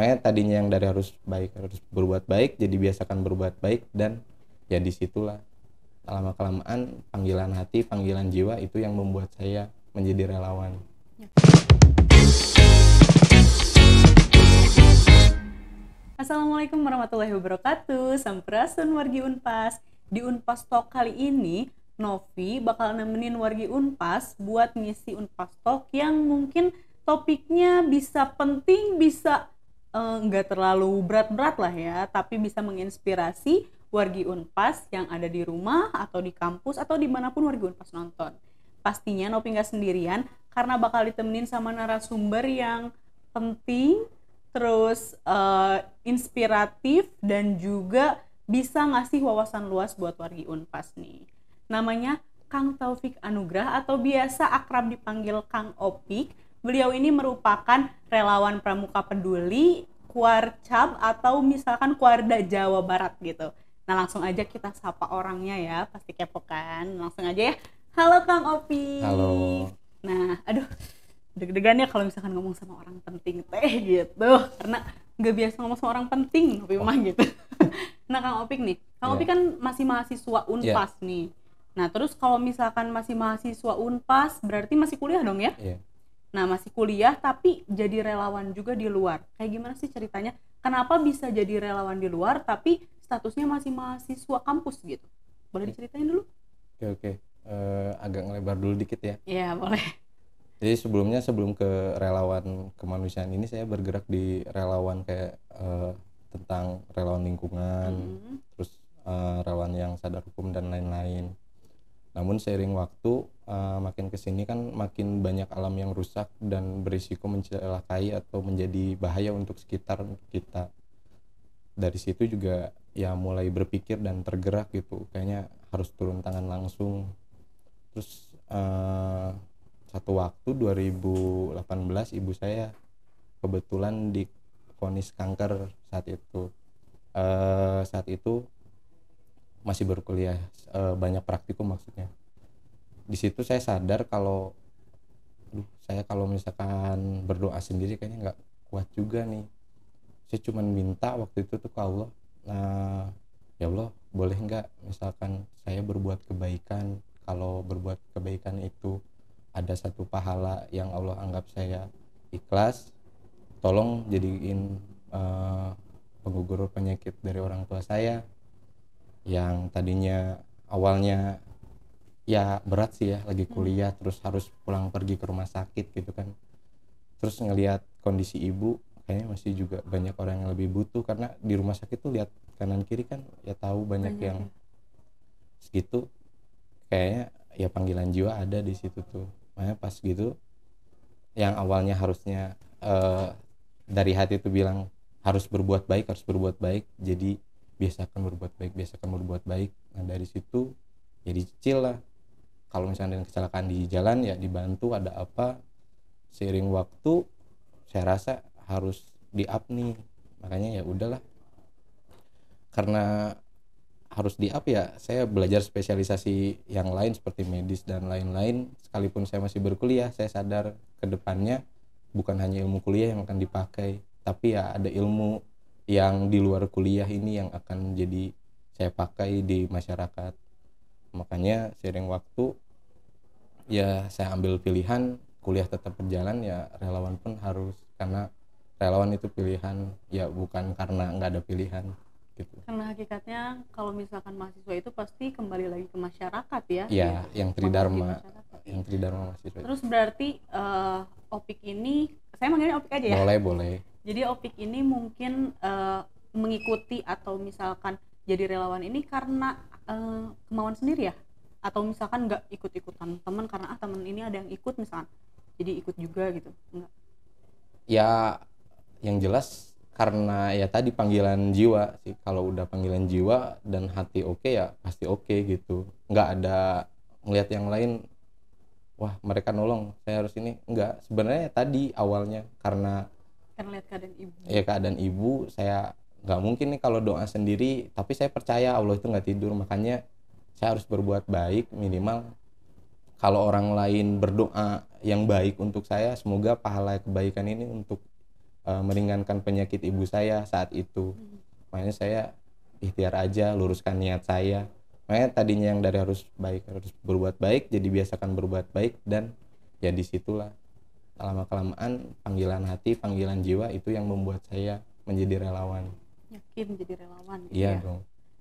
makanya tadinya yang dari harus baik harus berbuat baik jadi biasakan berbuat baik dan ya disitulah lama kelamaan panggilan hati panggilan jiwa itu yang membuat saya menjadi relawan ya. Assalamualaikum warahmatullahi wabarakatuh Sampurasun Wargi Unpas Di Unpas Talk kali ini Novi bakal nemenin Wargi Unpas buat ngisi Unpas Talk yang mungkin topiknya bisa penting, bisa Eh, nggak uh, terlalu berat-berat lah ya, tapi bisa menginspirasi wargi Unpas yang ada di rumah atau di kampus atau dimanapun wargi Unpas nonton. Pastinya Nopi nggak sendirian karena bakal ditemenin sama narasumber yang penting, terus uh, inspiratif dan juga bisa ngasih wawasan luas buat wargi Unpas nih. Namanya Kang Taufik Anugrah atau biasa akrab dipanggil Kang Opik Beliau ini merupakan relawan pramuka peduli Kuarcab atau misalkan Kuarda Jawa Barat gitu. Nah langsung aja kita sapa orangnya ya, pasti kepo kan. Langsung aja ya. Halo Kang Opi. Halo. Nah, aduh deg-degan ya kalau misalkan ngomong sama orang penting teh gitu. Karena nggak biasa ngomong sama orang penting Opi oh. mah gitu. nah Kang Opik nih, Kang yeah. Opik iya. kan masih mahasiswa Unpas yeah. nih. Nah terus kalau misalkan masih mahasiswa Unpas berarti masih kuliah dong ya? Iya. Yeah. Nah, masih kuliah tapi jadi relawan juga di luar. Kayak gimana sih ceritanya? Kenapa bisa jadi relawan di luar tapi statusnya masih mahasiswa kampus gitu? Boleh diceritain dulu? Oke, oke. Uh, agak ngelebar dulu dikit ya. Iya, boleh. Jadi sebelumnya sebelum ke relawan kemanusiaan ini saya bergerak di relawan kayak uh, tentang relawan lingkungan, mm -hmm. terus uh, relawan yang sadar hukum dan lain-lain. Namun seiring waktu uh, makin kesini kan makin banyak alam yang rusak dan berisiko mencelakai atau menjadi bahaya untuk sekitar kita. Dari situ juga ya mulai berpikir dan tergerak gitu. Kayaknya harus turun tangan langsung. Terus uh, satu waktu 2018 ibu saya kebetulan di difonis kanker saat itu. Uh, saat itu masih baru kuliah e, eh, banyak praktikum maksudnya di situ saya sadar kalau aduh saya kalau misalkan berdoa sendiri kayaknya nggak kuat juga nih saya cuman minta waktu itu tuh ke Allah nah ya Allah boleh nggak misalkan saya berbuat kebaikan kalau berbuat kebaikan itu ada satu pahala yang Allah anggap saya ikhlas tolong jadiin uh, penggugur penyakit dari orang tua saya yang tadinya awalnya ya berat sih ya lagi hmm. kuliah hmm. terus harus pulang pergi ke rumah sakit gitu kan terus ngelihat kondisi ibu kayaknya masih juga banyak orang yang lebih butuh karena di rumah sakit tuh lihat kanan kiri kan ya tahu banyak, banyak yang ya. segitu kayaknya ya panggilan jiwa ada di situ tuh makanya pas gitu yang awalnya harusnya uh, dari hati itu bilang harus berbuat baik harus berbuat baik jadi biasakan berbuat baik biasakan berbuat baik nah dari situ ya dicicil lah kalau misalnya ada kecelakaan di jalan ya dibantu ada apa seiring waktu saya rasa harus di up nih makanya ya udahlah karena harus di up ya saya belajar spesialisasi yang lain seperti medis dan lain-lain sekalipun saya masih berkuliah saya sadar kedepannya bukan hanya ilmu kuliah yang akan dipakai tapi ya ada ilmu yang di luar kuliah ini yang akan jadi saya pakai di masyarakat makanya sering waktu ya saya ambil pilihan kuliah tetap berjalan ya relawan pun harus karena relawan itu pilihan ya bukan karena nggak ada pilihan gitu. Karena hakikatnya kalau misalkan mahasiswa itu pasti kembali lagi ke masyarakat ya. gitu. yang tridharma. Yang tridharma mahasiswa. Terus berarti uh, Opik ini saya manggilnya Opik aja ya. Boleh, boleh. Jadi Opik ini mungkin uh, mengikuti atau misalkan jadi relawan ini karena uh, kemauan sendiri ya? Atau misalkan nggak ikut-ikutan teman karena ah teman ini ada yang ikut misalkan. Jadi ikut juga gitu. Enggak. Ya yang jelas karena ya tadi panggilan jiwa sih kalau udah panggilan jiwa dan hati oke okay, ya pasti oke okay, gitu nggak ada melihat yang lain wah mereka nolong saya harus ini enggak sebenarnya tadi awalnya karena akan lihat keadaan ibu ya keadaan ibu saya nggak mungkin nih kalau doa sendiri tapi saya percaya Allah itu nggak tidur makanya saya harus berbuat baik minimal kalau orang lain berdoa yang baik untuk saya semoga pahala kebaikan ini untuk uh, meringankan penyakit ibu saya saat itu hmm. makanya saya ikhtiar aja luruskan niat saya makanya tadinya yang dari harus baik harus berbuat baik jadi biasakan berbuat baik dan ya disitulah lama kelamaan panggilan hati panggilan jiwa itu yang membuat saya menjadi relawan yakin menjadi relawan gitu iya ya? dong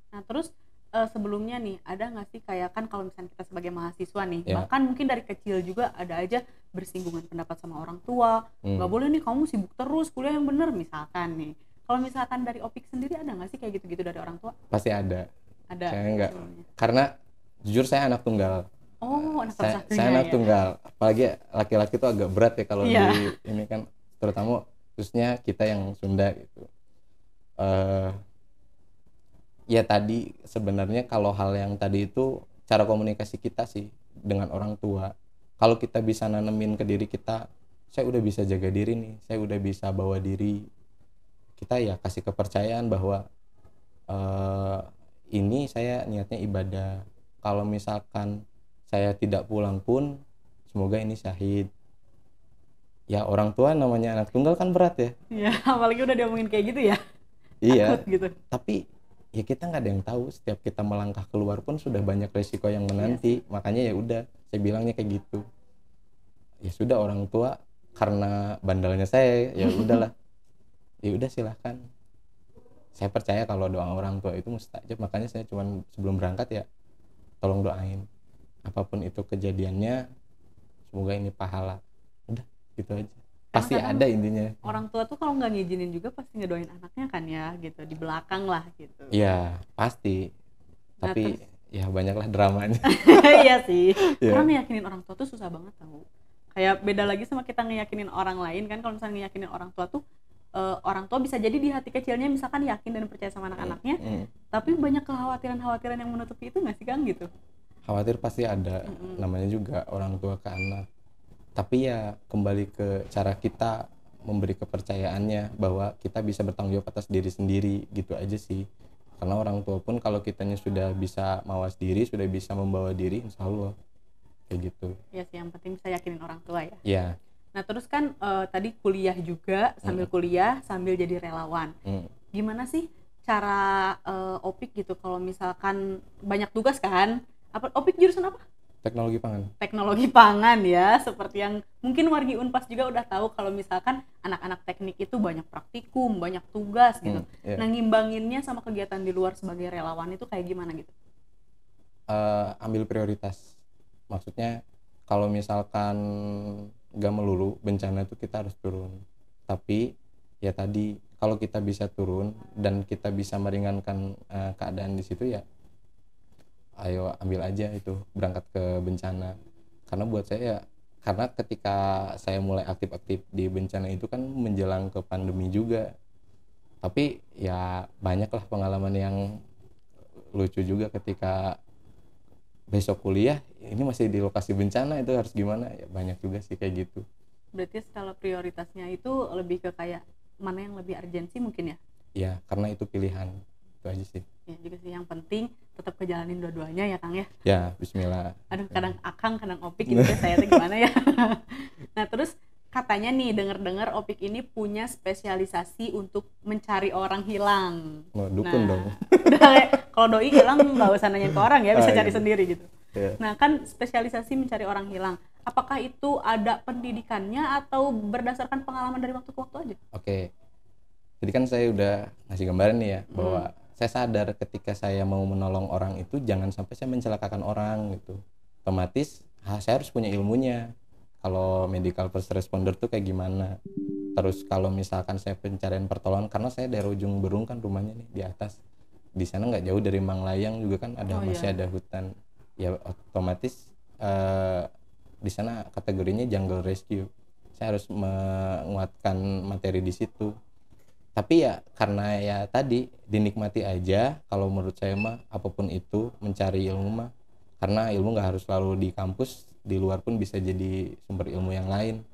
nah terus uh, sebelumnya nih ada nggak sih kayak kan kalau misalnya kita sebagai mahasiswa nih ya. bahkan mungkin dari kecil juga ada aja bersinggungan pendapat sama orang tua hmm. nggak hmm. boleh nih kamu sibuk terus kuliah yang bener misalkan nih kalau misalkan dari opik sendiri ada nggak sih kayak gitu-gitu dari orang tua pasti ada ada saya enggak. karena jujur saya anak tunggal Oh, anak saya, satunya. Saya anak ya. tunggal. Apalagi laki-laki itu agak berat ya kalau yeah. di ini kan terutama khususnya kita yang Sunda gitu. Uh, ya tadi sebenarnya kalau hal yang tadi itu cara komunikasi kita sih dengan orang tua. Kalau kita bisa nanemin ke diri kita, saya udah bisa jaga diri nih, saya udah bisa bawa diri. Kita ya kasih kepercayaan bahwa uh, ini saya niatnya ibadah. Kalau misalkan saya tidak pulang pun semoga ini syahid ya orang tua namanya anak tunggal kan berat ya iya apalagi udah diomongin kayak gitu ya iya gitu tapi ya kita nggak ada yang tahu setiap kita melangkah keluar pun sudah banyak resiko yang menanti iya. makanya ya udah saya bilangnya kayak gitu ya sudah orang tua karena bandelnya saya ya udahlah ya udah silahkan saya percaya kalau doa orang tua itu mustajab makanya saya cuma sebelum berangkat ya tolong doain apapun itu kejadiannya semoga ini pahala udah gitu aja Karena pasti ada intinya orang tua tuh kalau nggak ngizinin juga pasti ngedoain anaknya kan ya gitu di belakang lah gitu ya pasti nah, tapi terus... ya banyaklah dramanya iya sih yeah. orang meyakinin orang tua tuh susah banget tau kayak beda lagi sama kita ngeyakinin orang lain kan kalau misalnya ngeyakinin orang tua tuh uh, orang tua bisa jadi di hati kecilnya misalkan yakin dan percaya sama hmm, anak-anaknya, mm. tapi banyak kekhawatiran-khawatiran yang menutupi itu nggak sih Kang gitu? khawatir pasti ada mm-hmm. namanya juga orang tua ke anak tapi ya kembali ke cara kita memberi kepercayaannya bahwa kita bisa bertanggung jawab atas diri sendiri gitu aja sih karena orang tua pun kalau kitanya sudah bisa mawas diri sudah bisa membawa diri insya Allah kayak gitu ya sih yang penting saya yakinin orang tua ya ya nah terus kan uh, tadi kuliah juga sambil mm. kuliah sambil jadi relawan mm. gimana sih cara uh, opik gitu kalau misalkan banyak tugas kan apa opik jurusan apa teknologi pangan teknologi pangan ya seperti yang mungkin wargi unpas juga udah tahu kalau misalkan anak-anak teknik itu banyak praktikum banyak tugas gitu hmm, yeah. nah ngimbanginnya sama kegiatan di luar sebagai relawan itu kayak gimana gitu uh, ambil prioritas maksudnya kalau misalkan gak melulu bencana itu kita harus turun tapi ya tadi kalau kita bisa turun dan kita bisa meringankan uh, keadaan di situ ya ayo ambil aja itu berangkat ke bencana karena buat saya ya karena ketika saya mulai aktif-aktif di bencana itu kan menjelang ke pandemi juga tapi ya banyaklah pengalaman yang lucu juga ketika besok kuliah ini masih di lokasi bencana itu harus gimana ya banyak juga sih kayak gitu berarti skala prioritasnya itu lebih ke kayak mana yang lebih urgensi mungkin ya ya karena itu pilihan itu aja sih ya juga sih yang penting tetap kejalanin dua-duanya ya Kang ya. Ya, bismillah. Aduh, kadang Akang, kadang Opik gitu ya, saya gimana ya. nah, terus katanya nih dengar dengar Opik ini punya spesialisasi untuk mencari orang hilang. Oh, dukun nah, dong. Udah, eh, kalau doi hilang nggak usah nanya ke orang ya, bisa ah, cari iya. sendiri gitu. Ya. Nah, kan spesialisasi mencari orang hilang. Apakah itu ada pendidikannya atau berdasarkan pengalaman dari waktu ke waktu aja? Oke. Jadi kan saya udah ngasih gambaran nih ya hmm. bahwa saya sadar ketika saya mau menolong orang itu jangan sampai saya mencelakakan orang gitu otomatis saya harus punya ilmunya kalau medical first responder tuh kayak gimana terus kalau misalkan saya pencarian pertolongan karena saya dari ujung berung kan rumahnya nih di atas di sana nggak jauh dari Manglayang juga kan ada oh, masih iya. ada hutan ya otomatis uh, di sana kategorinya jungle rescue saya harus menguatkan materi di situ tapi ya karena ya tadi dinikmati aja kalau menurut saya mah apapun itu mencari ilmu mah karena ilmu nggak harus selalu di kampus di luar pun bisa jadi sumber ilmu yang lain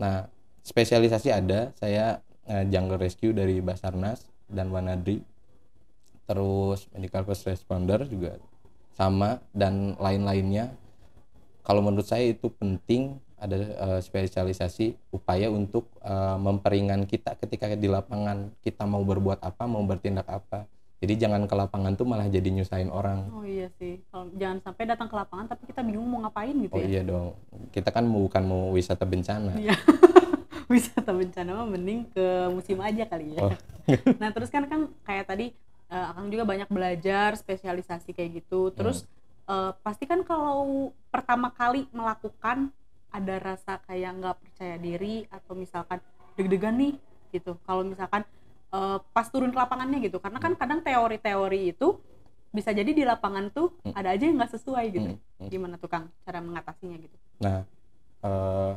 nah spesialisasi ada saya eh, jungle rescue dari Basarnas dan Wanadri terus medical first responder juga sama dan lain-lainnya kalau menurut saya itu penting ada uh, spesialisasi upaya untuk uh, memperingan kita ketika di lapangan kita mau berbuat apa mau bertindak apa jadi jangan ke lapangan tuh malah jadi nyusahin orang oh iya sih kalau jangan sampai datang ke lapangan tapi kita bingung mau ngapain gitu oh, ya iya dong kita kan bukan mau wisata bencana iya. wisata bencana mah mending ke musim aja kali ya oh. nah terus kan kan kayak tadi uh, Akang juga banyak belajar spesialisasi kayak gitu terus hmm. uh, pasti kan kalau pertama kali melakukan ada rasa kayak nggak percaya diri atau misalkan deg-degan nih gitu kalau misalkan uh, pas turun ke lapangannya gitu karena kan kadang teori-teori itu bisa jadi di lapangan tuh hmm. ada aja yang nggak sesuai gitu hmm, hmm. gimana tuh kang cara mengatasinya gitu nah uh,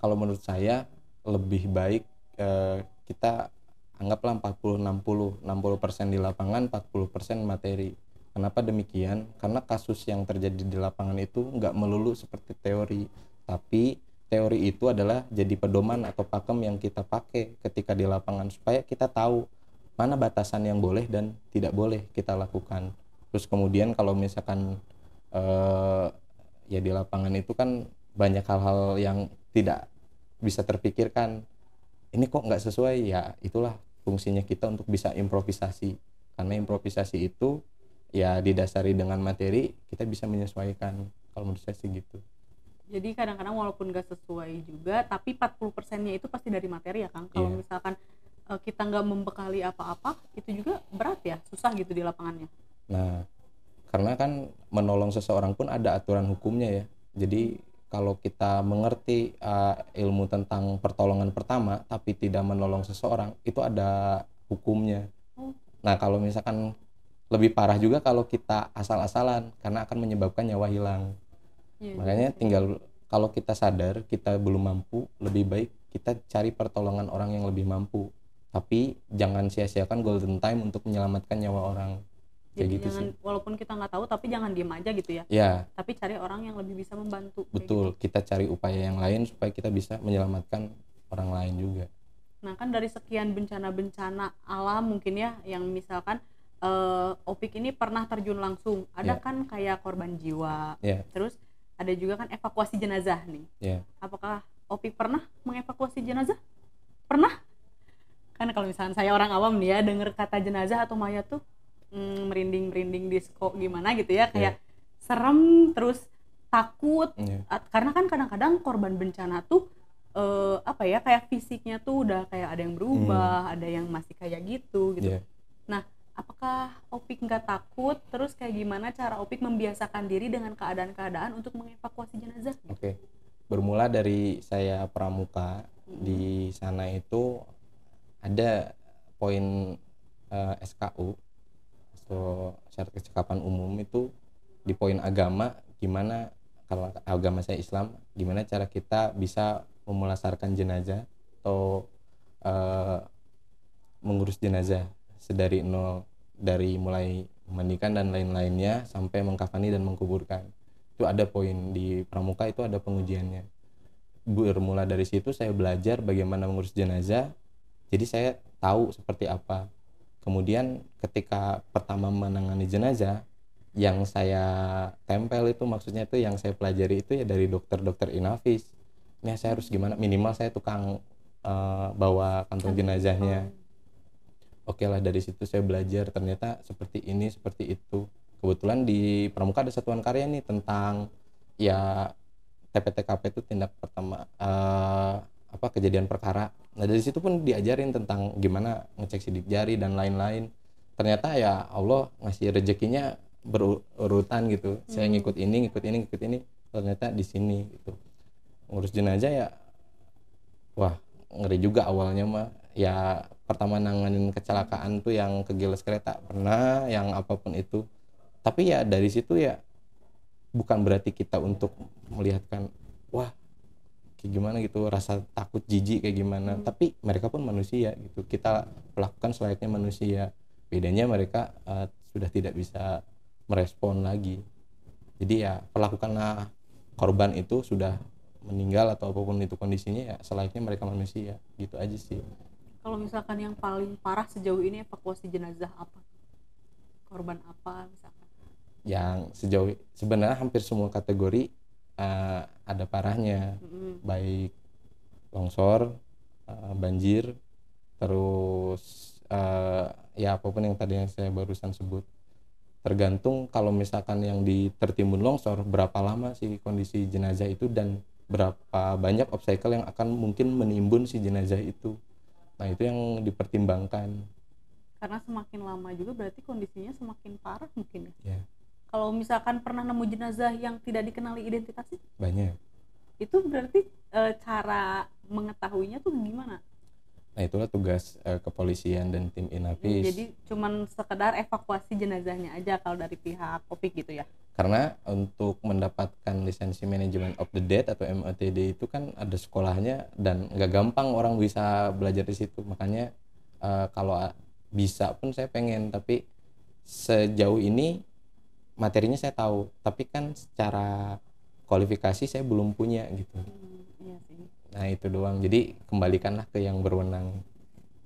kalau menurut saya lebih baik uh, kita anggaplah 40 60 60 persen di lapangan 40 persen materi Kenapa demikian? Karena kasus yang terjadi di lapangan itu nggak melulu seperti teori tapi teori itu adalah jadi pedoman atau pakem yang kita pakai ketika di lapangan supaya kita tahu mana batasan yang boleh dan tidak boleh kita lakukan. Terus kemudian kalau misalkan eh, ya di lapangan itu kan banyak hal-hal yang tidak bisa terpikirkan. Ini kok nggak sesuai ya itulah fungsinya kita untuk bisa improvisasi karena improvisasi itu ya didasari dengan materi kita bisa menyesuaikan kalau menurut saya sih gitu. Jadi kadang-kadang walaupun gak sesuai juga, tapi 40 persennya itu pasti dari materi ya Kang. Kalau yeah. misalkan uh, kita nggak membekali apa-apa, itu juga berat ya, susah gitu di lapangannya. Nah, karena kan menolong seseorang pun ada aturan hukumnya ya. Jadi kalau kita mengerti uh, ilmu tentang pertolongan pertama, tapi tidak menolong seseorang, itu ada hukumnya. Oh. Nah, kalau misalkan lebih parah juga kalau kita asal-asalan karena akan menyebabkan nyawa hilang. Iya, makanya iya. tinggal kalau kita sadar kita belum mampu lebih baik kita cari pertolongan orang yang lebih mampu tapi jangan sia-siakan golden time untuk menyelamatkan nyawa orang kayak jadi gitu jangan, sih. walaupun kita nggak tahu tapi jangan diem aja gitu ya ya tapi cari orang yang lebih bisa membantu betul gitu. kita cari upaya yang lain supaya kita bisa menyelamatkan orang lain juga nah kan dari sekian bencana-bencana alam mungkin ya yang misalkan uh, Opik ini pernah terjun langsung ada ya. kan kayak korban jiwa ya. terus ada juga kan evakuasi jenazah nih. Yeah. Apakah Opi pernah mengevakuasi jenazah? Pernah? Karena kalau misalnya saya orang awam nih ya dengar kata jenazah atau mayat tuh mm, merinding merinding disco gimana gitu ya kayak yeah. serem terus takut yeah. karena kan kadang-kadang korban bencana tuh uh, apa ya kayak fisiknya tuh udah kayak ada yang berubah, mm. ada yang masih kayak gitu gitu. Yeah. Nah apakah Opik nggak takut terus kayak gimana cara Opik membiasakan diri dengan keadaan-keadaan untuk mengevakuasi jenazah oke okay. bermula dari saya pramuka hmm. di sana itu ada poin uh, eh, SKU atau syarat kecakapan umum itu di poin agama gimana kalau agama saya Islam gimana cara kita bisa memulasarkan jenazah atau uh, mengurus jenazah sedari nol dari mulai memandikan dan lain-lainnya sampai mengkafani dan mengkuburkan itu ada poin di pramuka itu ada pengujiannya bermula dari situ saya belajar bagaimana mengurus jenazah jadi saya tahu seperti apa kemudian ketika pertama menangani jenazah yang saya tempel itu maksudnya itu yang saya pelajari itu ya dari dokter-dokter inavis ini saya harus gimana minimal saya tukang uh, bawa kantong jenazahnya oke okay lah dari situ saya belajar ternyata seperti ini seperti itu kebetulan di pramuka ada satuan karya nih tentang ya TPTKP itu tindak pertama uh, apa kejadian perkara nah dari situ pun diajarin tentang gimana ngecek sidik jari dan lain-lain ternyata ya Allah ngasih rezekinya berurutan gitu hmm. saya ngikut ini ngikut ini ngikut ini ternyata di sini gitu ngurus jenazah ya wah ngeri juga awalnya mah ya pertama nanganin kecelakaan tuh yang kegiles kereta pernah yang apapun itu tapi ya dari situ ya bukan berarti kita untuk melihatkan wah kayak gimana gitu rasa takut jijik kayak gimana hmm. tapi mereka pun manusia gitu kita lakukan selayaknya manusia bedanya mereka uh, sudah tidak bisa merespon lagi jadi ya perlakukanlah korban itu sudah meninggal atau apapun itu kondisinya ya selayaknya mereka manusia gitu aja sih kalau misalkan yang paling parah sejauh ini evakuasi jenazah apa korban apa misalkan yang sejauh sebenarnya hampir semua kategori uh, ada parahnya mm-hmm. baik longsor uh, banjir terus uh, ya apapun yang tadi yang saya barusan sebut tergantung kalau misalkan yang di tertimbun longsor berapa lama si kondisi jenazah itu dan berapa banyak obstacle yang akan mungkin menimbun si jenazah itu Nah itu yang dipertimbangkan. Karena semakin lama juga berarti kondisinya semakin parah mungkin ya. Yeah. Kalau misalkan pernah nemu jenazah yang tidak dikenali identitasnya? Banyak. Itu berarti e, cara mengetahuinya tuh gimana? Nah itulah tugas e, kepolisian dan tim ya, inapis. Jadi cuman sekedar evakuasi jenazahnya aja kalau dari pihak Kopik gitu ya? karena untuk mendapatkan lisensi manajemen of the dead atau MOTD e itu kan ada sekolahnya dan nggak gampang orang bisa belajar di situ makanya uh, kalau bisa pun saya pengen tapi sejauh ini materinya saya tahu tapi kan secara kualifikasi saya belum punya gitu hmm, iya nah itu doang jadi kembalikanlah ke yang berwenang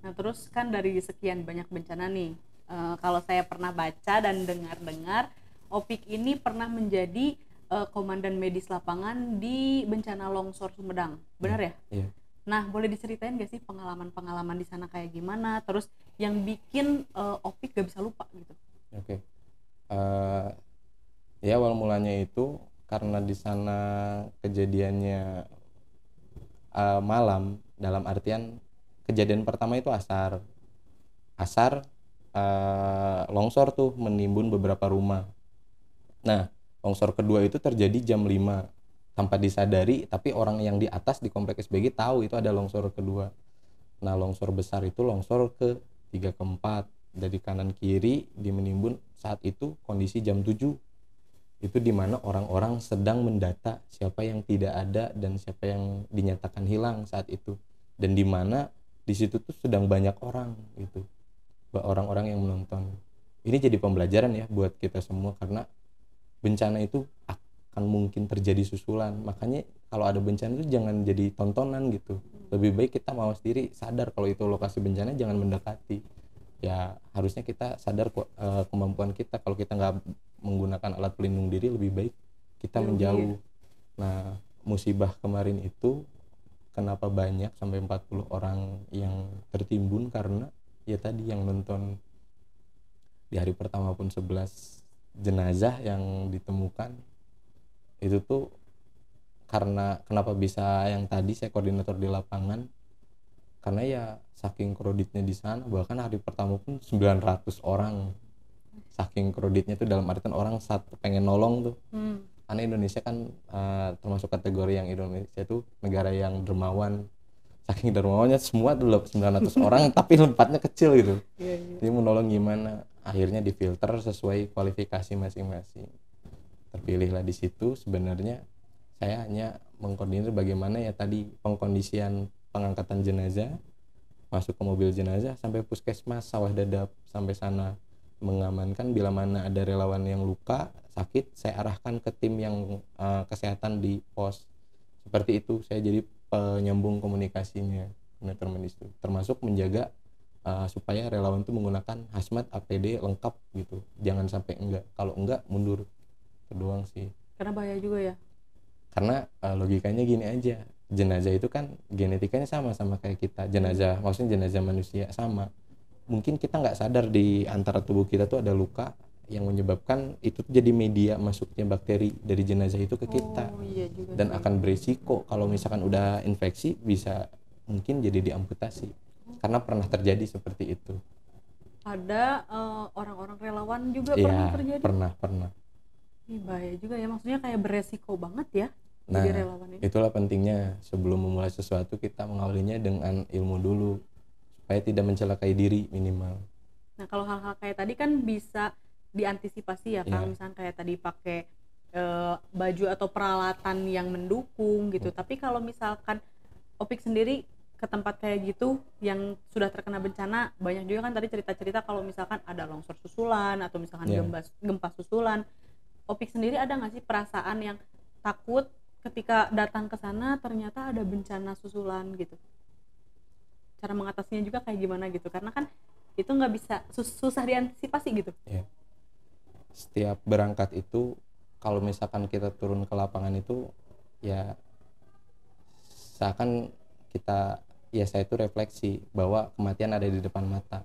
nah terus kan dari sekian banyak bencana nih uh, kalau saya pernah baca dan dengar-dengar Opik ini pernah menjadi uh, komandan medis lapangan di bencana longsor Sumedang. Benar iya, ya? Iya. Nah, boleh diceritain gak sih pengalaman-pengalaman di sana kayak gimana? Terus yang bikin uh, Opik gak bisa lupa gitu? Oke. Okay. Uh, eh, ya awal mulanya itu karena di sana kejadiannya uh, malam dalam artian kejadian pertama itu asar, asar uh, longsor tuh menimbun beberapa rumah Nah, longsor kedua itu terjadi jam 5 tanpa disadari, tapi orang yang di atas di komplek SBG tahu itu ada longsor kedua. Nah, longsor besar itu longsor ke 3 ke 4 dari kanan kiri di Menimbun saat itu kondisi jam 7 itu di mana orang-orang sedang mendata siapa yang tidak ada dan siapa yang dinyatakan hilang saat itu dan di mana di situ tuh sedang banyak orang gitu orang-orang yang menonton ini jadi pembelajaran ya buat kita semua karena bencana itu akan mungkin terjadi susulan makanya kalau ada bencana itu jangan jadi tontonan gitu lebih baik kita mau sendiri sadar kalau itu lokasi bencana jangan mendekati ya harusnya kita sadar ke, eh, kemampuan kita kalau kita nggak menggunakan alat pelindung diri lebih baik kita ya, menjauh iya. nah musibah kemarin itu kenapa banyak sampai 40 orang yang tertimbun karena ya tadi yang nonton di hari pertama pun 11 jenazah yang ditemukan itu tuh karena kenapa bisa yang tadi saya koordinator di lapangan karena ya saking kreditnya di sana bahkan hari pertama pun 900 orang saking kreditnya tuh dalam artian orang satu pengen nolong tuh hmm. karena Indonesia kan uh, termasuk kategori yang Indonesia tuh negara yang dermawan saking dermawannya semua tuh 900 orang tapi tempatnya kecil gitu yeah, yeah. jadi mau nolong gimana akhirnya difilter sesuai kualifikasi masing-masing terpilihlah di situ sebenarnya saya hanya mengkoordinir bagaimana ya tadi pengkondisian pengangkatan jenazah masuk ke mobil jenazah sampai puskesmas sawah dadap sampai sana mengamankan bila mana ada relawan yang luka sakit saya arahkan ke tim yang uh, kesehatan di pos seperti itu saya jadi penyambung komunikasinya itu termasuk menjaga uh, supaya relawan itu menggunakan hazmat APD lengkap gitu jangan sampai enggak kalau enggak mundur itu doang sih karena bahaya juga ya karena uh, logikanya gini aja jenazah itu kan genetikanya sama sama kayak kita jenazah maksudnya jenazah manusia sama mungkin kita nggak sadar di antara tubuh kita tuh ada luka yang menyebabkan itu jadi media masuknya bakteri dari jenazah itu ke kita oh, iya juga dan sih. akan berisiko kalau misalkan udah infeksi bisa mungkin jadi diamputasi karena pernah terjadi seperti itu ada eh, orang-orang uh, relawan juga ya, pernah terjadi pernah pernah ini bahaya juga ya maksudnya kayak beresiko banget ya nah, jadi relawan ini itulah pentingnya sebelum memulai sesuatu kita mengawalinya dengan ilmu dulu supaya tidak mencelakai diri minimal nah kalau hal-hal kayak tadi kan bisa diantisipasi ya kalau ya. misalnya kayak tadi pakai e, baju atau peralatan yang mendukung gitu hmm. tapi kalau misalkan Opik sendiri ke tempat kayak gitu yang sudah terkena bencana banyak juga kan tadi cerita-cerita kalau misalkan ada longsor susulan atau misalkan yeah. gempa gempa susulan Opik sendiri ada nggak sih perasaan yang takut ketika datang ke sana ternyata ada bencana susulan gitu cara mengatasinya juga kayak gimana gitu karena kan itu nggak bisa sus susah diantisipasi gitu yeah. setiap berangkat itu kalau misalkan kita turun ke lapangan itu ya seakan kita ya saya itu refleksi bahwa kematian ada di depan mata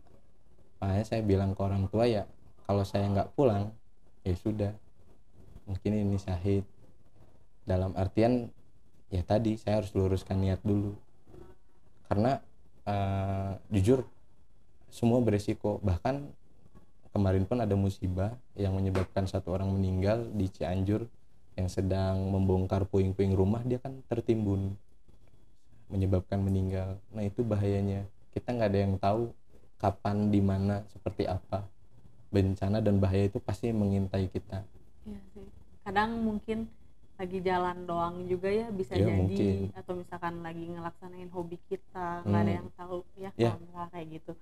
makanya saya bilang ke orang tua ya kalau saya nggak pulang ya sudah mungkin ini syahid dalam artian ya tadi saya harus luruskan niat dulu karena uh, jujur semua beresiko bahkan kemarin pun ada musibah yang menyebabkan satu orang meninggal di Cianjur yang sedang membongkar puing-puing rumah dia kan tertimbun menyebabkan meninggal nah itu bahayanya kita nggak ada yang tahu kapan di mana seperti apa bencana dan bahaya itu pasti mengintai kita iya sih kadang mungkin lagi jalan doang juga ya bisa ya, jadi mungkin. atau misalkan lagi ngelaksanain hobi kita nggak ada hmm. yang tahu ya kalau ya. kayak gitu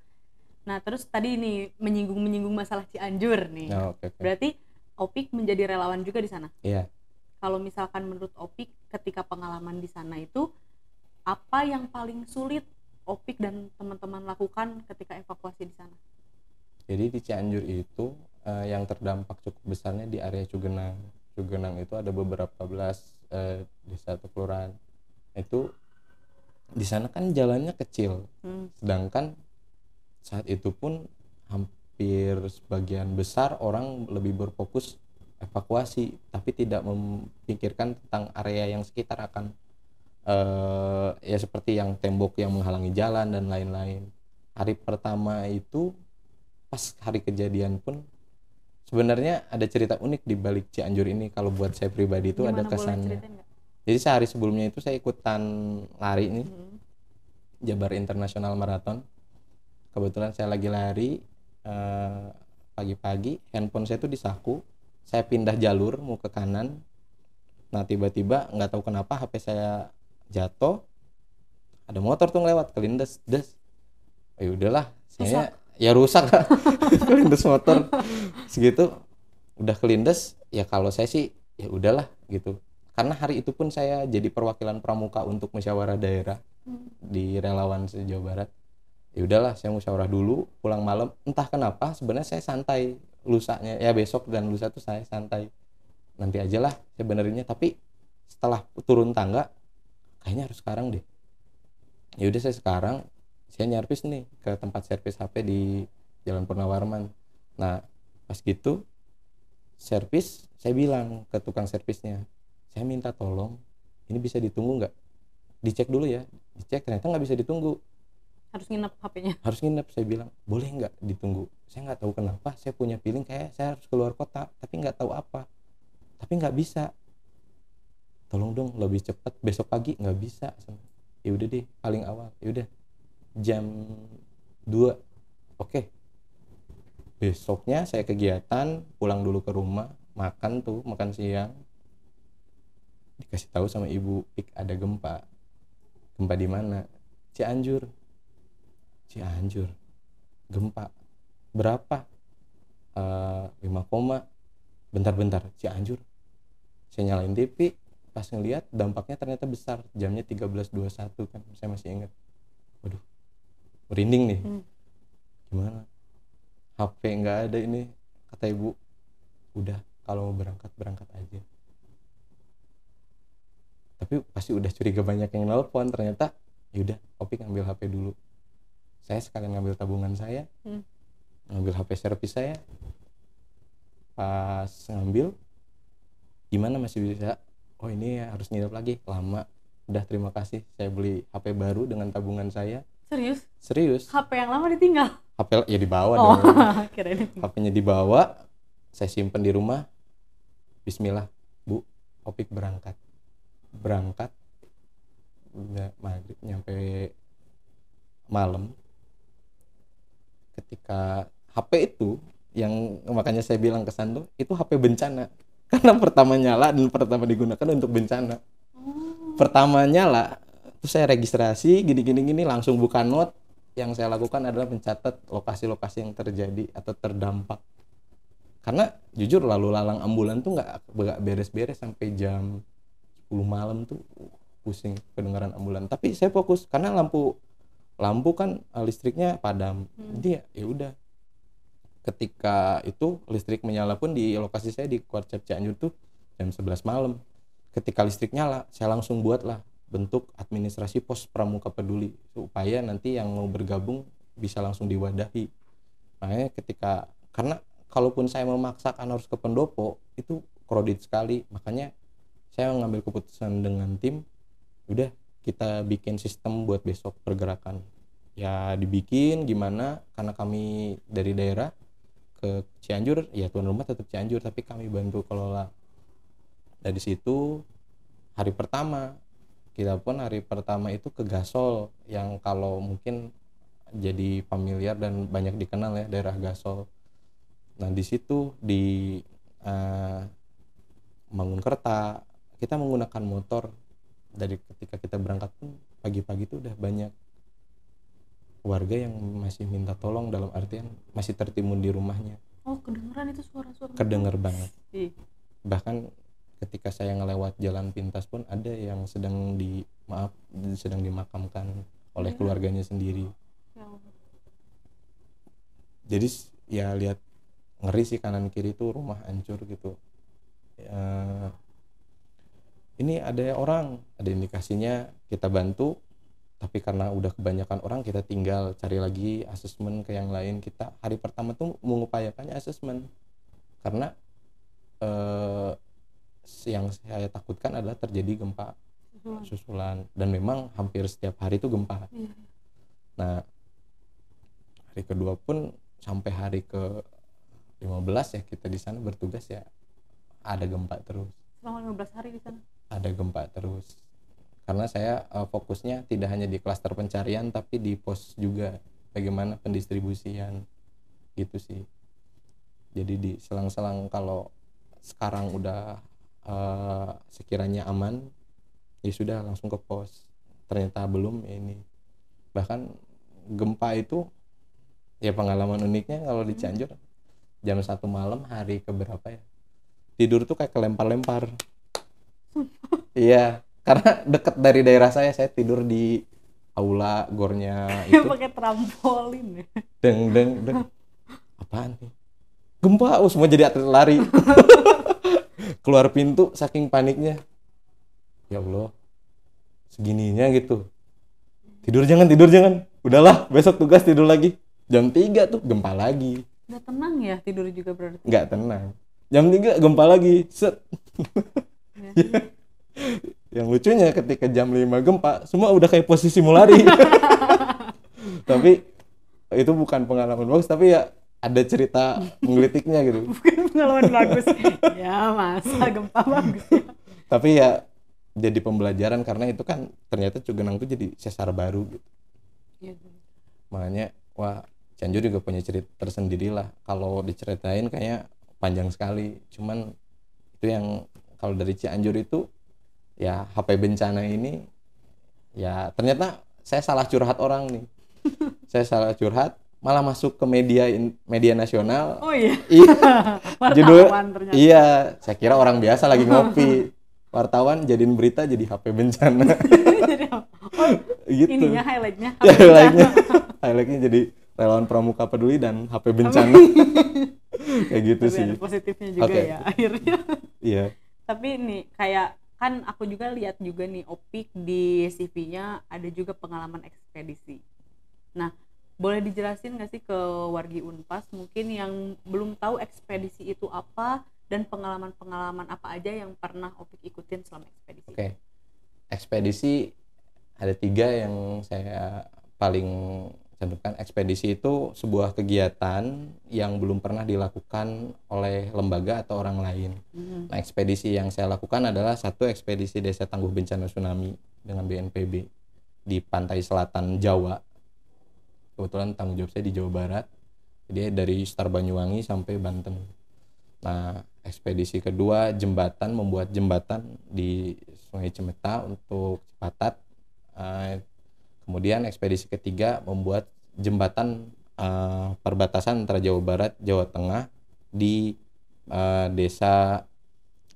nah terus tadi ini menyinggung menyinggung masalah Cianjur nih oh, okay, okay. berarti Opik menjadi relawan juga di sana iya kalau misalkan menurut Opik ketika pengalaman di sana itu apa yang paling sulit Opik dan teman-teman lakukan ketika evakuasi di sana? Jadi di Cianjur itu eh, yang terdampak cukup besarnya di area Cugenang. Cugenang itu ada beberapa belas eh, desa atau kelurahan. Itu di sana kan jalannya kecil, hmm. sedangkan saat itu pun hampir sebagian besar orang lebih berfokus evakuasi, tapi tidak memikirkan tentang area yang sekitar akan uh, ya seperti yang tembok yang menghalangi jalan dan lain-lain hari pertama itu pas hari kejadian pun sebenarnya ada cerita unik di balik Cianjur ini kalau buat saya pribadi itu Gimana ada kesannya jadi sehari sebelumnya itu saya ikutan lari nih hmm. Jabar Internasional Marathon kebetulan saya lagi lari uh, pagi-pagi handphone saya tuh disaku saya pindah jalur mau ke kanan nah tiba-tiba nggak tahu kenapa HP saya jatuh ada motor tuh lewat kelindes des ya udahlah sebenarnya ya rusak kelindes motor segitu udah kelindes ya kalau saya sih ya udahlah gitu karena hari itu pun saya jadi perwakilan pramuka untuk musyawarah daerah hmm. di relawan sejauh Jawa Barat ya udahlah saya musyawarah dulu pulang malam entah kenapa sebenarnya saya santai lusanya ya besok dan lusa tuh saya santai nanti aja lah saya benerinnya tapi setelah turun tangga kayaknya harus sekarang deh ya udah saya sekarang saya nyervis nih ke tempat servis HP di Jalan Purnawarman nah pas gitu servis saya bilang ke tukang servisnya saya minta tolong ini bisa ditunggu nggak dicek dulu ya dicek ternyata nggak bisa ditunggu harus nginep HP-nya harus nginep saya bilang boleh nggak ditunggu saya nggak tahu kenapa saya punya feeling kayak saya harus keluar kota tapi nggak tahu apa tapi nggak bisa tolong dong lebih cepat besok pagi nggak bisa ya udah deh paling awal ya udah jam 2 oke okay. besoknya saya kegiatan pulang dulu ke rumah makan tuh makan siang dikasih tahu sama ibu ik ada gempa gempa di mana Cianjur Cianjur gempa berapa uh, eh, 5 koma bentar-bentar Cianjur saya nyalain TV pas ngeliat dampaknya ternyata besar jamnya 13.21 kan saya masih ingat waduh merinding nih hmm. gimana HP nggak ada ini kata ibu udah kalau mau berangkat berangkat aja tapi pasti udah curiga banyak yang nelpon ternyata yaudah kopi ngambil HP dulu saya sekalian ngambil tabungan saya hmm. ngambil HP servis saya pas ngambil gimana masih bisa oh ini harus ngidap lagi lama udah terima kasih saya beli HP baru dengan tabungan saya serius serius HP yang lama ditinggal HP ya dibawa oh, dong HP-nya dibawa saya simpen di rumah Bismillah Bu Opik berangkat berangkat udah maghrib nyampe malam ketika HP itu yang makanya saya bilang kesan tuh itu HP bencana karena pertama nyala dan pertama digunakan untuk bencana oh. pertama nyala terus saya registrasi gini gini gini langsung buka not yang saya lakukan adalah mencatat lokasi-lokasi yang terjadi atau terdampak karena jujur lalu lalang ambulan tuh nggak beres-beres sampai jam 10 malam tuh uh, pusing kedengaran ambulan tapi saya fokus karena lampu lampu kan eh, listriknya padam hmm. jadi ya, ya udah ketika itu listrik menyala pun di lokasi saya di Kuarcer Cianjur tuh jam 11 malam ketika listrik nyala saya langsung buatlah bentuk administrasi pos pramuka peduli supaya nanti yang mau bergabung bisa langsung diwadahi makanya ketika karena kalaupun saya memaksakan harus ke pendopo itu kredit sekali makanya saya mengambil keputusan dengan tim udah kita bikin sistem buat besok pergerakan ya dibikin gimana karena kami dari daerah ke Cianjur ya tuan rumah tetap Cianjur tapi kami bantu kelola dari situ hari pertama kita pun hari pertama itu ke Gasol yang kalau mungkin jadi familiar dan banyak dikenal ya daerah Gasol nah di situ di eh, uh, kerta kita menggunakan motor dari ketika kita berangkat pun pagi-pagi itu udah banyak warga yang masih minta tolong dalam artian masih tertimbun di rumahnya. Oh, kedengeran itu suara-suara. Kedenger banget. Bahkan ketika saya ngelewat jalan pintas pun ada yang sedang di maaf sedang dimakamkan oleh ya. keluarganya sendiri. Ya. Jadi ya lihat ngeri sih kanan kiri itu rumah hancur gitu. Ya, ini ada orang, ada indikasinya kita bantu, tapi karena udah kebanyakan orang kita tinggal cari lagi asesmen ke yang lain kita hari pertama tuh mengupayakannya asesmen karena eh, yang saya takutkan adalah terjadi gempa mhm. susulan dan memang hampir setiap hari itu gempa iya. nah hari kedua pun sampai hari ke 15 ya kita di sana bertugas ya ada gempa terus selama 15 hari di sana ada gempa terus karena saya uh, fokusnya tidak hanya di klaster pencarian tapi di pos juga bagaimana pendistribusian gitu sih jadi di selang-selang kalau sekarang udah uh, sekiranya aman ya sudah langsung ke pos ternyata belum ya ini bahkan gempa itu ya pengalaman uniknya kalau di hmm. Cianjur jam satu malam hari keberapa ya tidur tuh kayak kelempar-lempar iya karena deket dari daerah saya saya tidur di aula gornya itu pakai trampolin ya? deng deng deng apaan nih gempa oh semua jadi atlet lari keluar pintu saking paniknya ya allah segininya gitu tidur jangan tidur jangan udahlah besok tugas tidur lagi jam tiga tuh gempa lagi nggak tenang ya tidur juga berarti nggak tenang jam tiga gempa lagi set ya. yang lucunya ketika jam 5 gempa semua udah kayak posisi mulari tapi itu bukan pengalaman bagus tapi ya ada cerita menggelitiknya gitu bukan pengalaman bagus ya masa gempa bagus ya. tapi ya jadi pembelajaran karena itu kan ternyata Cugenang tuh jadi sesar baru gitu iya, Makanya wah Cianjur juga punya cerita tersendiri lah. Kalau diceritain kayaknya panjang sekali. Cuman itu yang kalau dari Cianjur itu ya HP bencana ini ya ternyata saya salah curhat orang nih saya salah curhat malah masuk ke media in, media nasional oh iya, iya. judul ternyata. iya saya kira orang biasa lagi ngopi wartawan jadiin berita jadi HP bencana jadi, oh, gitu ininya highlightnya HP iya, highlightnya highlightnya jadi relawan pramuka peduli dan HP bencana kayak gitu Tapi sih positifnya juga okay. ya akhirnya iya tapi ini kayak kan aku juga lihat juga nih Opik di CV-nya ada juga pengalaman ekspedisi. Nah, boleh dijelasin nggak sih ke wargi Unpas mungkin yang belum tahu ekspedisi itu apa dan pengalaman-pengalaman apa aja yang pernah Opik ikutin selama ekspedisi? Oke, okay. ekspedisi ada tiga yang saya paling sebutkan ekspedisi itu sebuah kegiatan yang belum pernah dilakukan oleh lembaga atau orang lain. Mm. Nah, ekspedisi yang saya lakukan adalah satu ekspedisi desa tangguh bencana tsunami dengan BNPB di pantai selatan Jawa. Kebetulan tanggung jawab saya di Jawa Barat. Jadi dari Star Banyuwangi sampai Banten. Nah, ekspedisi kedua jembatan membuat jembatan di Sungai Cemeta untuk Cipatat. Uh, eh, Kemudian ekspedisi ketiga membuat jembatan uh, perbatasan antara Jawa Barat, Jawa Tengah di uh, desa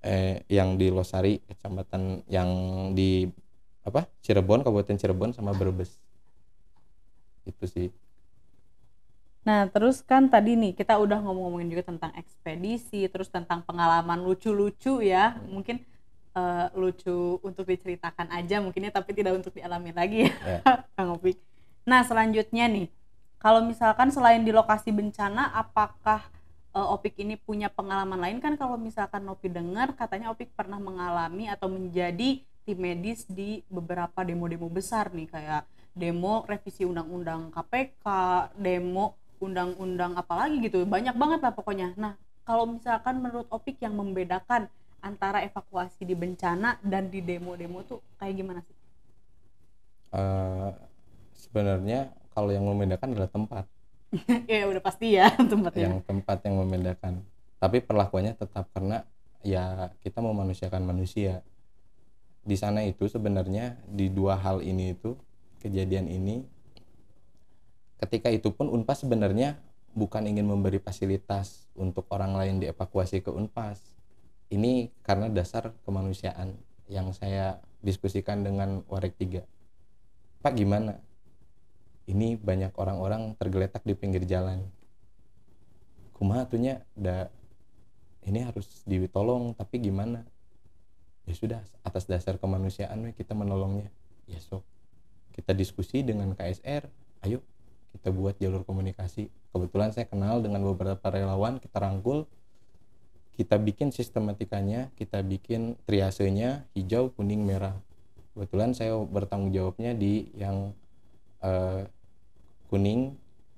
eh, yang di Losari, kecamatan yang di apa Cirebon, Kabupaten Cirebon sama Brebes. Itu sih. Nah, terus kan tadi nih kita udah ngomong-ngomongin juga tentang ekspedisi, terus tentang pengalaman lucu-lucu ya. Mungkin uh, lucu untuk diceritakan aja mungkinnya tapi tidak untuk dialami lagi ya yeah. Kang Opik. Nah selanjutnya nih kalau misalkan selain di lokasi bencana apakah uh, Opik ini punya pengalaman lain kan kalau misalkan Nopi dengar katanya Opik pernah mengalami atau menjadi tim medis di beberapa demo-demo besar nih kayak demo revisi undang-undang KPK, demo undang-undang apalagi gitu banyak banget lah pokoknya. Nah kalau misalkan menurut Opik yang membedakan antara evakuasi di bencana dan di demo-demo tuh kayak gimana sih? Uh, sebenarnya kalau yang membedakan adalah tempat. ya udah pasti ya tempatnya. Yang tempat yang membedakan. Tapi perlakuannya tetap karena ya kita mau manusiakan manusia. Di sana itu sebenarnya di dua hal ini itu kejadian ini ketika itu pun Unpas sebenarnya bukan ingin memberi fasilitas untuk orang lain dievakuasi ke Unpas ini karena dasar kemanusiaan yang saya diskusikan dengan Warek 3 Pak gimana ini banyak orang-orang tergeletak di pinggir jalan kumaha tuhnya da ini harus ditolong tapi gimana ya sudah atas dasar kemanusiaan kita menolongnya ya sok kita diskusi dengan KSR ayo kita buat jalur komunikasi kebetulan saya kenal dengan beberapa relawan kita rangkul kita bikin sistematikanya, kita bikin triasenya hijau, kuning, merah. Kebetulan saya bertanggung jawabnya di yang uh, kuning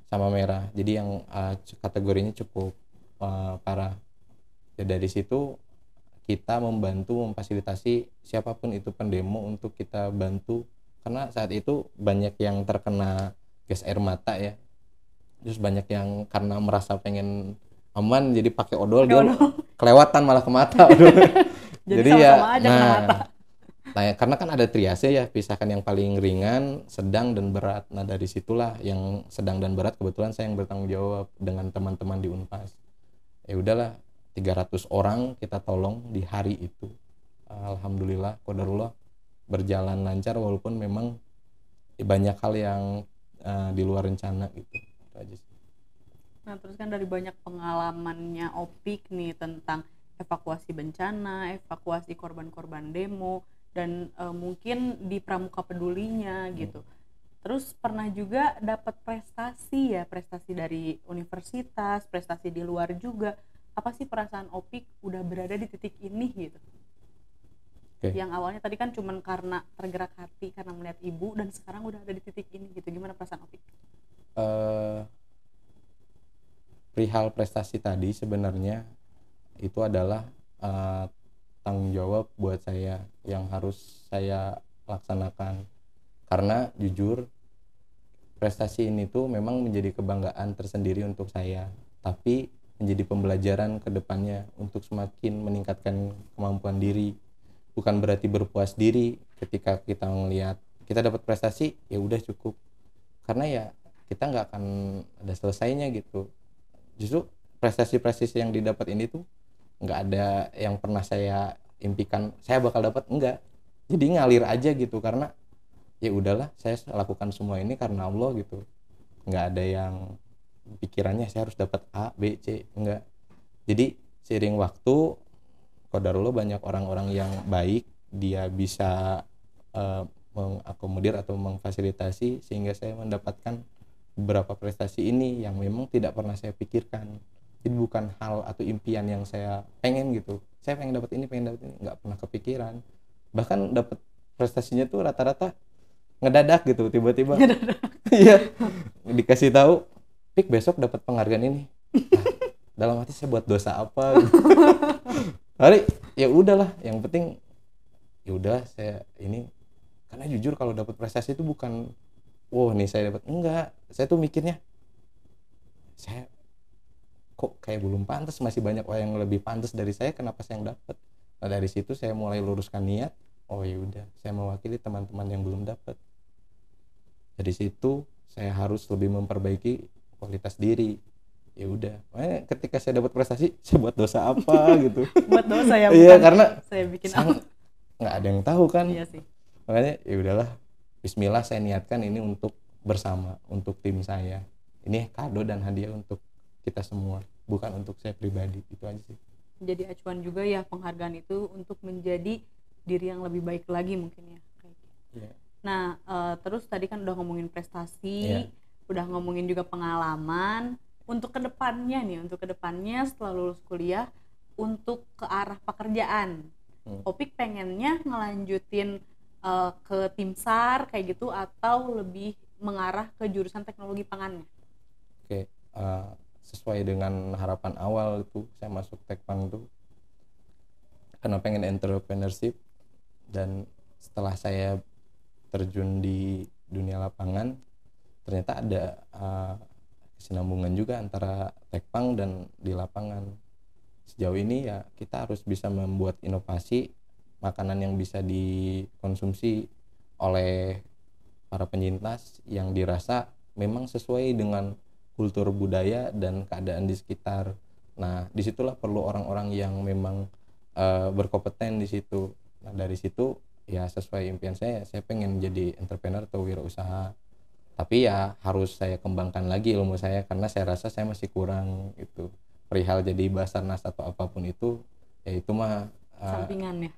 sama merah. Jadi yang uh, kategorinya cukup uh, parah. Ya, dari situ kita membantu memfasilitasi siapapun itu pendemo untuk kita bantu karena saat itu banyak yang terkena gas air mata ya. Terus banyak yang karena merasa pengen aman jadi pakai odol, odol. dia kelewatan malah ke mata. Jadi, Jadi sama -sama ya, nah, nah, ya, karena kan ada triase ya, pisahkan yang paling ringan, sedang dan berat. Nah dari situlah yang sedang dan berat kebetulan saya yang bertanggung jawab dengan teman-teman di Unpas. Ya udahlah, 300 orang kita tolong di hari itu. Alhamdulillah, kodarullah berjalan lancar walaupun memang banyak hal yang uh, di luar rencana gitu. Itu aja sih. Nah, terus kan dari banyak pengalamannya Opik nih tentang evakuasi bencana, evakuasi korban-korban demo dan e, mungkin di pramuka pedulinya hmm. gitu. Terus pernah juga dapat prestasi ya, prestasi dari universitas, prestasi di luar juga. Apa sih perasaan Opik udah berada di titik ini gitu? Okay. Yang awalnya tadi kan cuman karena tergerak hati karena melihat ibu dan sekarang udah ada di titik ini gitu. Gimana perasaan Opik? Uh perihal prestasi tadi sebenarnya itu adalah uh, tanggung jawab buat saya yang harus saya laksanakan karena jujur prestasi ini tuh memang menjadi kebanggaan tersendiri untuk saya tapi menjadi pembelajaran ke depannya untuk semakin meningkatkan kemampuan diri bukan berarti berpuas diri ketika kita melihat kita dapat prestasi ya udah cukup karena ya kita nggak akan ada selesainya gitu justru prestasi-prestasi yang didapat ini tuh nggak ada yang pernah saya impikan saya bakal dapat enggak jadi ngalir aja gitu karena ya udahlah saya lakukan semua ini karena Allah gitu nggak ada yang pikirannya saya harus dapat A B C enggak jadi seiring waktu kodarullah banyak orang-orang yang baik dia bisa uh, mengakomodir atau memfasilitasi sehingga saya mendapatkan beberapa prestasi ini yang memang tidak pernah saya pikirkan jadi bukan hal atau impian yang saya pengen gitu saya pengen dapat ini pengen dapat ini nggak pernah kepikiran bahkan dapat prestasinya tuh rata-rata ngedadak gitu tiba-tiba iya dikasih tahu pik besok dapat penghargaan ini nah, dalam hati saya buat dosa apa gitu. hari ya udahlah yang penting ya udah saya ini karena jujur kalau dapat prestasi itu bukan wow nih saya dapat enggak saya tuh mikirnya saya kok kayak belum pantas masih banyak orang yang lebih pantas dari saya kenapa saya yang dapat nah dari situ saya mulai luruskan niat oh ya udah, saya mewakili teman-teman yang belum dapat dari situ saya harus lebih memperbaiki kualitas diri ya udah ketika saya dapat prestasi saya buat dosa apa gitu buat dosa ya iya karena saya bikin nggak ada yang tahu kan iya sih makanya ya udahlah Bismillah saya niatkan ini untuk bersama untuk tim saya ini kado dan hadiah untuk kita semua bukan untuk saya pribadi itu aja sih jadi acuan juga ya penghargaan itu untuk menjadi diri yang lebih baik lagi mungkin ya yeah. nah uh, terus tadi kan udah ngomongin prestasi yeah. udah ngomongin juga pengalaman untuk kedepannya nih untuk kedepannya setelah lulus kuliah untuk ke arah pekerjaan hmm. Opik pengennya ngelanjutin uh, ke tim sar kayak gitu atau lebih mengarah ke jurusan teknologi pangannya? Oke, uh, sesuai dengan harapan awal itu saya masuk tekpan itu karena pengen entrepreneurship dan setelah saya terjun di dunia lapangan ternyata ada uh, juga antara tekpang dan di lapangan sejauh ini ya kita harus bisa membuat inovasi makanan yang bisa dikonsumsi oleh para penyintas yang dirasa memang sesuai dengan kultur budaya dan keadaan di sekitar. Nah, disitulah perlu orang-orang yang memang e, berkompeten di situ. Nah, dari situ ya sesuai impian saya, saya pengen jadi entrepreneur atau wirausaha. Tapi ya harus saya kembangkan lagi ilmu saya karena saya rasa saya masih kurang itu Perihal jadi basarnas atau apapun itu, ya itu mah eh, sampingan ya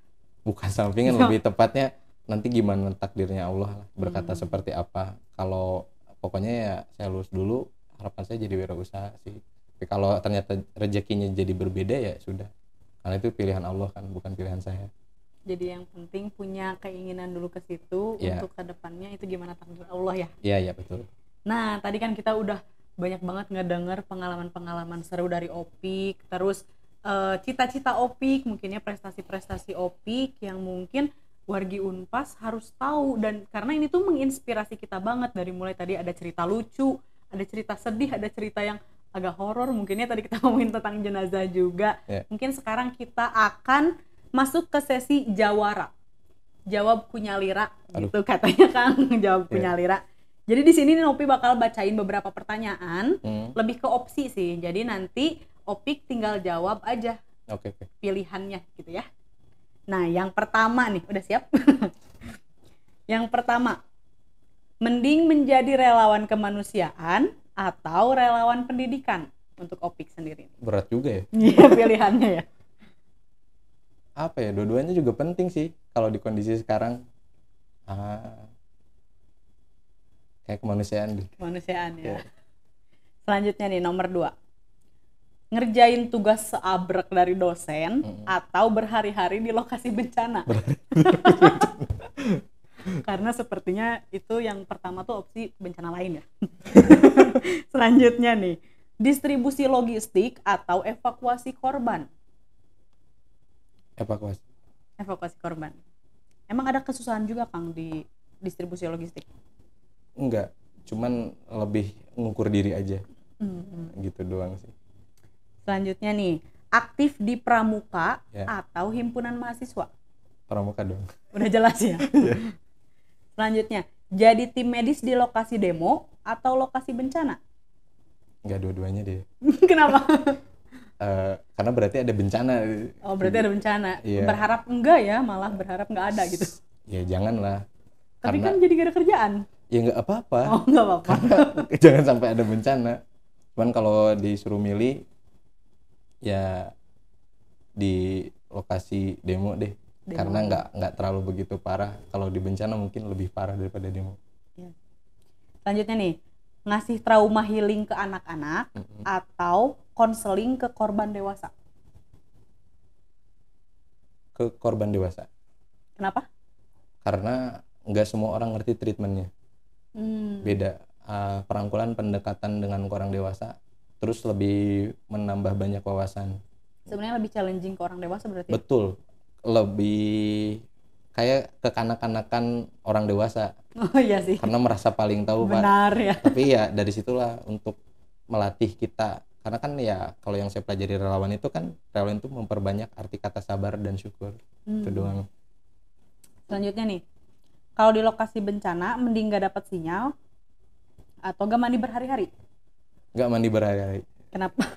bukan sampingan lebih tepatnya nanti gimana takdirnya Allah berkata hmm. seperti apa kalau pokoknya ya saya lulus dulu harapan saya jadi wirausaha sih tapi kalau ternyata rezekinya jadi berbeda ya sudah karena itu pilihan Allah kan bukan pilihan saya jadi yang penting punya keinginan dulu ke situ ya. untuk kedepannya itu gimana takdir Allah ya iya iya betul nah tadi kan kita udah banyak banget ngedenger pengalaman-pengalaman seru dari Opik terus cita eh, cita-cita opik mungkinnya prestasi-prestasi opik yang mungkin wargi unpas harus tahu dan karena ini tuh menginspirasi kita banget dari mulai tadi ada cerita lucu ada cerita sedih ada cerita yang agak horor mungkinnya tadi kita ngomongin tentang jenazah juga yeah. mungkin sekarang kita akan masuk ke sesi jawara jawab punya lira Aduh. gitu katanya kang jawab yeah. punya lira jadi di sini Nopi bakal bacain beberapa pertanyaan, hmm. lebih ke opsi sih. Jadi nanti Opik tinggal jawab aja okay, okay. pilihannya gitu ya. Nah, yang pertama nih, udah siap? yang pertama, mending menjadi relawan kemanusiaan atau relawan pendidikan untuk Opik sendiri. Berat juga ya? Iya, pilihannya ya. Apa ya, dua-duanya juga penting sih kalau di kondisi sekarang. Ah, kayak kemanusiaan deh. Kemanusiaan ya. ya. Selanjutnya nih, nomor dua ngerjain tugas seabrek dari dosen hmm. atau berhari-hari di lokasi bencana. Karena sepertinya itu yang pertama tuh opsi bencana lain ya. Selanjutnya nih, distribusi logistik atau evakuasi korban. Evakuasi. Evakuasi korban. Emang ada kesusahan juga Kang di distribusi logistik? Enggak, cuman lebih ngukur diri aja. -hmm. Gitu doang sih Selanjutnya nih, aktif di pramuka yeah. atau himpunan mahasiswa? Pramuka dong. Udah jelas ya? Iya. Selanjutnya, jadi tim medis di lokasi demo atau lokasi bencana? Enggak dua-duanya deh. Kenapa? uh, karena berarti ada bencana. Oh, berarti ada bencana. Yeah. Berharap enggak ya, malah berharap enggak ada gitu. Ya jangan lah. Tapi karena... kan jadi gak ada kerjaan. Ya nggak apa-apa. Oh, nggak apa-apa. jangan sampai ada bencana. Cuman kalau disuruh milih ya di lokasi demo deh demo. karena nggak nggak terlalu begitu parah kalau di bencana mungkin lebih parah daripada demo ya. selanjutnya nih ngasih trauma healing ke anak-anak mm -hmm. atau konseling ke korban dewasa ke korban dewasa kenapa karena nggak semua orang ngerti treatmentnya hmm. beda uh, perangkulan pendekatan dengan orang dewasa terus lebih menambah banyak wawasan sebenarnya lebih challenging ke orang dewasa berarti ya? betul lebih kayak kekanak-kanakan orang dewasa oh iya sih karena merasa paling tahu benar ya tapi ya dari situlah untuk melatih kita karena kan ya kalau yang saya pelajari relawan itu kan relawan itu memperbanyak arti kata sabar dan syukur hmm. itu doang selanjutnya nih kalau di lokasi bencana mending gak dapat sinyal atau gak mandi berhari-hari nggak mandi berhari-hari kenapa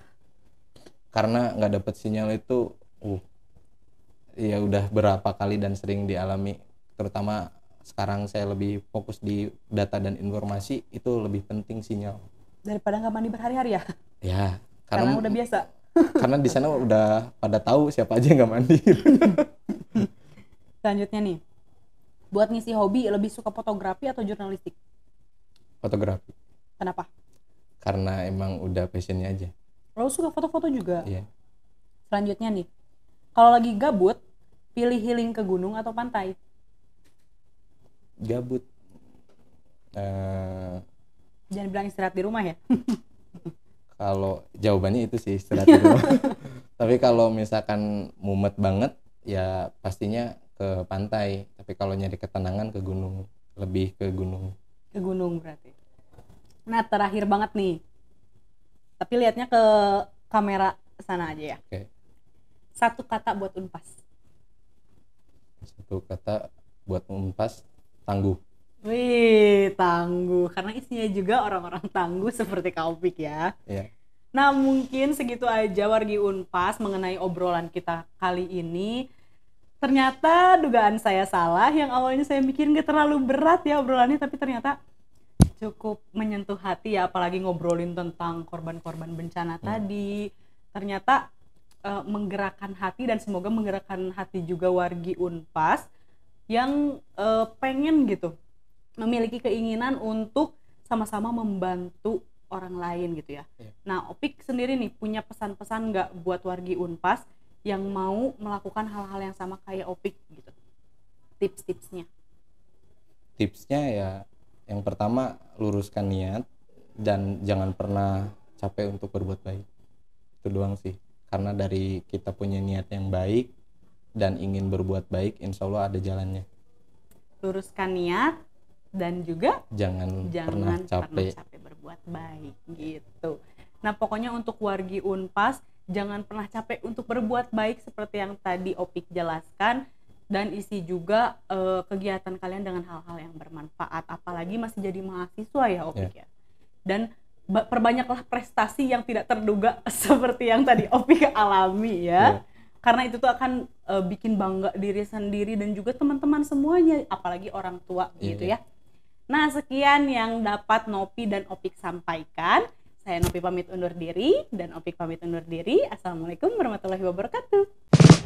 karena nggak dapet sinyal itu uh ya udah berapa kali dan sering dialami terutama sekarang saya lebih fokus di data dan informasi itu lebih penting sinyal daripada nggak mandi berhari-hari ya ya karena, karena udah biasa karena di sana udah pada tahu siapa aja nggak mandi selanjutnya nih buat ngisi hobi lebih suka fotografi atau jurnalistik fotografi kenapa karena emang udah passionnya aja oh, lo suka foto-foto juga iya selanjutnya nih kalau lagi gabut pilih healing ke gunung atau pantai gabut uh... jangan bilang istirahat di rumah ya kalau jawabannya itu sih istirahat di rumah tapi kalau misalkan mumet banget ya pastinya ke pantai tapi kalau nyari ketenangan ke gunung lebih ke gunung ke gunung berarti Nah, terakhir banget nih. Tapi liatnya ke kamera sana aja ya. Oke. Okay. Satu kata buat Unpas. Satu kata buat Unpas, tangguh. Wih, tangguh. Karena isinya juga orang-orang tangguh seperti Kaupik ya. Iya. Nah, mungkin segitu aja wargi Unpas mengenai obrolan kita kali ini. Ternyata dugaan saya salah, yang awalnya saya mikir nggak terlalu berat ya obrolannya, tapi ternyata cukup menyentuh hati ya apalagi ngobrolin tentang korban-korban bencana hmm. tadi ternyata uh, menggerakkan hati dan semoga menggerakkan hati juga wargi Unpas yang uh, pengen gitu memiliki keinginan untuk sama-sama membantu orang lain gitu ya. Yeah. Nah, Opik sendiri nih punya pesan-pesan nggak -pesan buat wargi Unpas yang mau melakukan hal-hal yang sama kayak Opik gitu? Tips-tipsnya? Tipsnya ya yang pertama luruskan niat dan jangan pernah capek untuk berbuat baik itu doang sih karena dari kita punya niat yang baik dan ingin berbuat baik insya Allah ada jalannya luruskan niat dan juga jangan, jangan pernah capek pernah capek berbuat baik gitu nah pokoknya untuk wargi unpas jangan pernah capek untuk berbuat baik seperti yang tadi Opik jelaskan dan isi juga uh, kegiatan kalian dengan hal-hal yang bermanfaat apalagi masih jadi mahasiswa ya Opik yeah. ya dan perbanyaklah prestasi yang tidak terduga seperti yang tadi Opik alami ya yeah. karena itu tuh akan uh, bikin bangga diri sendiri dan juga teman-teman semuanya apalagi orang tua yeah. gitu iya. ya nah sekian yang dapat Nopi dan Opik sampaikan saya Nopi pamit undur diri dan Opik pamit undur diri assalamualaikum warahmatullahi wabarakatuh